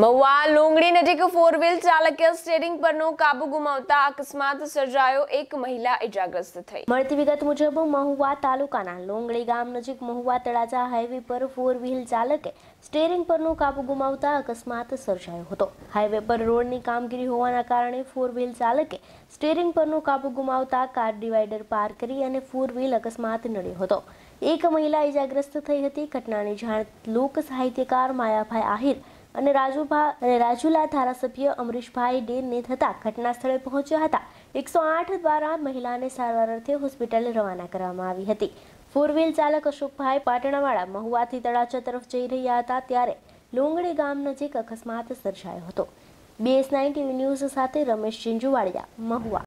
મહુવા લુંગડી નજીક four wheel ચાલકે steering પરનો કાબુ ગુમાવતા અકસ્માત સર્જાયો એક મહિલા ઇજાગ્રસ્ત થઈ મળતી વિગત મુજબ મહુવા તાલુકાના લુંગડી ગામ નજીક મહુવા તળાજા હાઈવે પર ફોર વ્હીલ ચાલકે સ્ટેરિંગ પરનો કાબુ ગુમાવતા અકસ્માત સર્જાયો હતો હાઈવે પર રોડની કામગીરી હોવાના કારણે ફોર વ્હીલ ચાલકે સ્ટેરિંગ પરનો કાબુ ગુમાવતા કાર ડિવાઈડર પાર કરી અને ફોર વ્હીલ અકસ્માત નડ્યો હતો એક મહિલા ઇજાગ્રસ્ત થઈ હતી ઘટનાની જાણ લોક સાહિત્યકાર માયાભાઈ આહિર અને રાજુભા અને રાજુલા ધારાસભ્ય અમરીશભાઈ ડેનને થતા ઘટના સ્થળે પહોંચ્યા હતા એકસો આઠ દ્વારા મહિલાને સારવાર અર્થે હોસ્પિટલે રવાના કરવામાં આવી હતી ફોર વ્હીલ ચાલક અશોકભાઈ પાટણાવાળા મહુવાથી તળાજા તરફ જઈ રહ્યા હતા ત્યારે લોંગડી ગામ નજીક અકસ્માત સર્જાયો હતો બીએસ નાઇન્ટી ન્યૂઝ સાથે રમેશ ચિંજુવાડિયા મહુવા